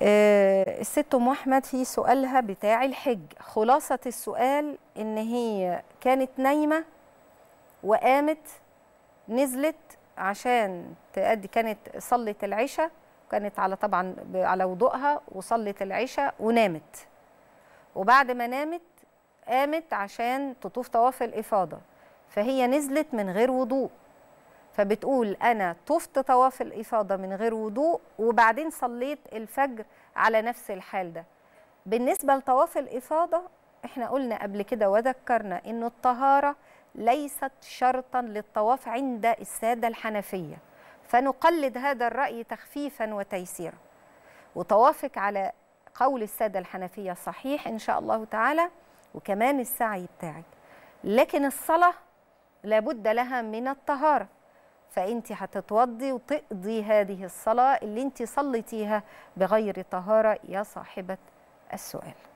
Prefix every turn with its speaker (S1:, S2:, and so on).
S1: آه، الست ام احمد في سؤالها بتاع الحج خلاصه السؤال ان هي كانت نايمه وقامت نزلت عشان تأدي كانت صلت العشاء كانت على طبعا على وضوءها وصلت العشاء ونامت وبعد ما نامت قامت عشان تطوف طواف الافاضه فهي نزلت من غير وضوء فبتقول أنا طفت طواف الإفاضة من غير وضوء وبعدين صليت الفجر على نفس الحال ده بالنسبة لطواف الإفاضة احنا قلنا قبل كده وذكرنا أن الطهارة ليست شرطا للطواف عند السادة الحنفية فنقلد هذا الرأي تخفيفا وتيسيرا وطوافك على قول السادة الحنفية صحيح إن شاء الله تعالى وكمان السعي بتاعك لكن الصلاة لابد لها من الطهارة فانت هتتوضي وتقضي هذه الصلاه اللي انت صليتيها بغير طهاره يا صاحبه السؤال